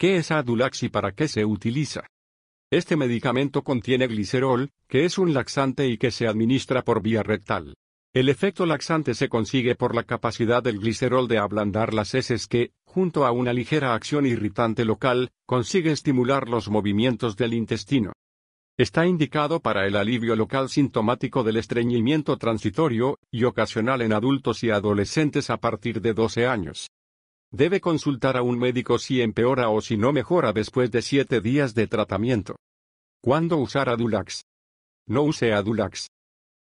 ¿Qué es Adulax y para qué se utiliza? Este medicamento contiene glicerol, que es un laxante y que se administra por vía rectal. El efecto laxante se consigue por la capacidad del glicerol de ablandar las heces que, junto a una ligera acción irritante local, consigue estimular los movimientos del intestino. Está indicado para el alivio local sintomático del estreñimiento transitorio y ocasional en adultos y adolescentes a partir de 12 años. Debe consultar a un médico si empeora o si no mejora después de siete días de tratamiento. ¿Cuándo usar Adulax? No use Adulax.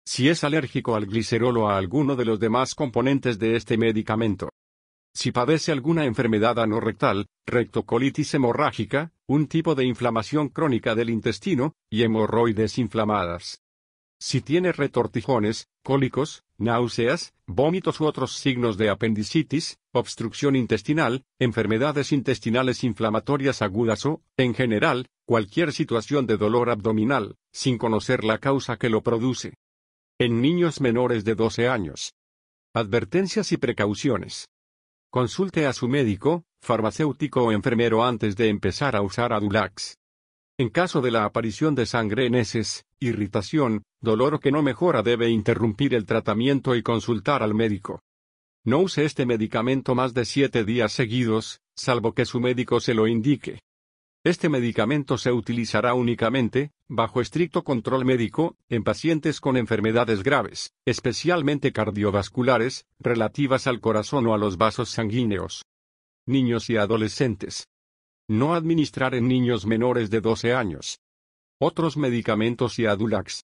Si es alérgico al glicerol o a alguno de los demás componentes de este medicamento. Si padece alguna enfermedad anorrectal, rectocolitis hemorrágica, un tipo de inflamación crónica del intestino, y hemorroides inflamadas. Si tiene retortijones, cólicos, náuseas, vómitos u otros signos de apendicitis, obstrucción intestinal, enfermedades intestinales inflamatorias agudas o, en general, cualquier situación de dolor abdominal, sin conocer la causa que lo produce. En niños menores de 12 años. Advertencias y precauciones. Consulte a su médico, farmacéutico o enfermero antes de empezar a usar Adulax. En caso de la aparición de sangre en heces, irritación, dolor o que no mejora debe interrumpir el tratamiento y consultar al médico. No use este medicamento más de siete días seguidos, salvo que su médico se lo indique. Este medicamento se utilizará únicamente, bajo estricto control médico, en pacientes con enfermedades graves, especialmente cardiovasculares, relativas al corazón o a los vasos sanguíneos. Niños y adolescentes, no administrar en niños menores de 12 años. Otros medicamentos y Adulax.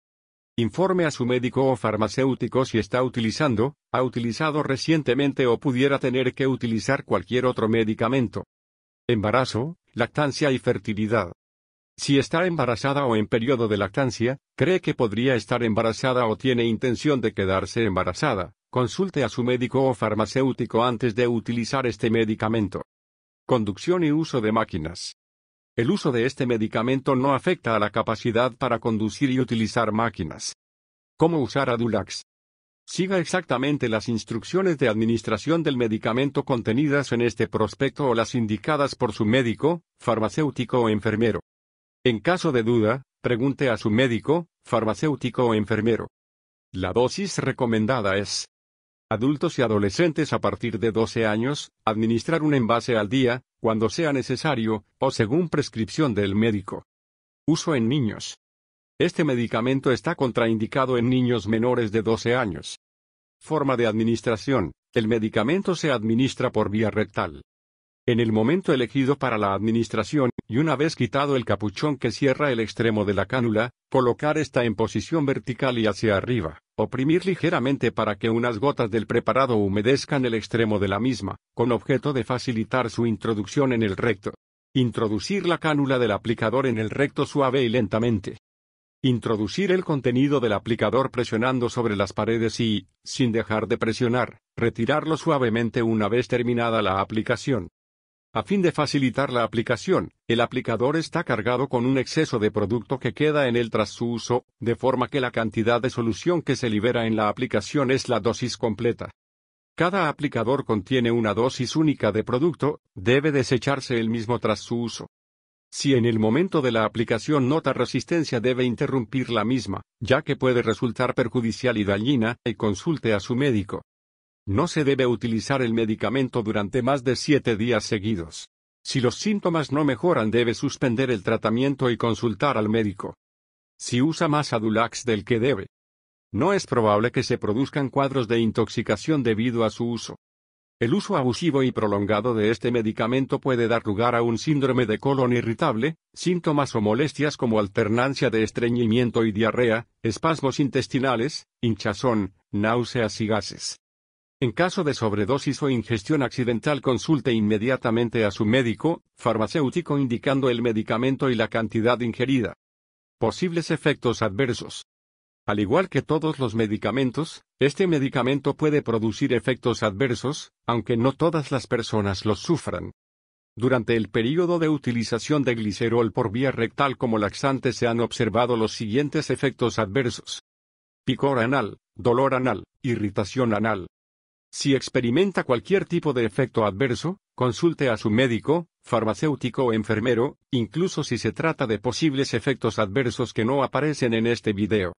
Informe a su médico o farmacéutico si está utilizando, ha utilizado recientemente o pudiera tener que utilizar cualquier otro medicamento. Embarazo, lactancia y fertilidad. Si está embarazada o en periodo de lactancia, cree que podría estar embarazada o tiene intención de quedarse embarazada, consulte a su médico o farmacéutico antes de utilizar este medicamento conducción y uso de máquinas. El uso de este medicamento no afecta a la capacidad para conducir y utilizar máquinas. ¿Cómo usar Adulax? Siga exactamente las instrucciones de administración del medicamento contenidas en este prospecto o las indicadas por su médico, farmacéutico o enfermero. En caso de duda, pregunte a su médico, farmacéutico o enfermero. La dosis recomendada es adultos y adolescentes a partir de 12 años, administrar un envase al día, cuando sea necesario, o según prescripción del médico. Uso en niños. Este medicamento está contraindicado en niños menores de 12 años. Forma de administración. El medicamento se administra por vía rectal. En el momento elegido para la administración, y una vez quitado el capuchón que cierra el extremo de la cánula, colocar esta en posición vertical y hacia arriba. Oprimir ligeramente para que unas gotas del preparado humedezcan el extremo de la misma, con objeto de facilitar su introducción en el recto. Introducir la cánula del aplicador en el recto suave y lentamente. Introducir el contenido del aplicador presionando sobre las paredes y, sin dejar de presionar, retirarlo suavemente una vez terminada la aplicación. A fin de facilitar la aplicación, el aplicador está cargado con un exceso de producto que queda en él tras su uso, de forma que la cantidad de solución que se libera en la aplicación es la dosis completa. Cada aplicador contiene una dosis única de producto, debe desecharse el mismo tras su uso. Si en el momento de la aplicación nota resistencia debe interrumpir la misma, ya que puede resultar perjudicial y dañina, y consulte a su médico. No se debe utilizar el medicamento durante más de siete días seguidos. Si los síntomas no mejoran debe suspender el tratamiento y consultar al médico. Si usa más Adulax del que debe. No es probable que se produzcan cuadros de intoxicación debido a su uso. El uso abusivo y prolongado de este medicamento puede dar lugar a un síndrome de colon irritable, síntomas o molestias como alternancia de estreñimiento y diarrea, espasmos intestinales, hinchazón, náuseas y gases. En caso de sobredosis o ingestión accidental consulte inmediatamente a su médico, farmacéutico indicando el medicamento y la cantidad ingerida. Posibles efectos adversos. Al igual que todos los medicamentos, este medicamento puede producir efectos adversos, aunque no todas las personas los sufran. Durante el período de utilización de glicerol por vía rectal como laxante se han observado los siguientes efectos adversos. Picor anal, dolor anal, irritación anal, si experimenta cualquier tipo de efecto adverso, consulte a su médico, farmacéutico o enfermero, incluso si se trata de posibles efectos adversos que no aparecen en este video.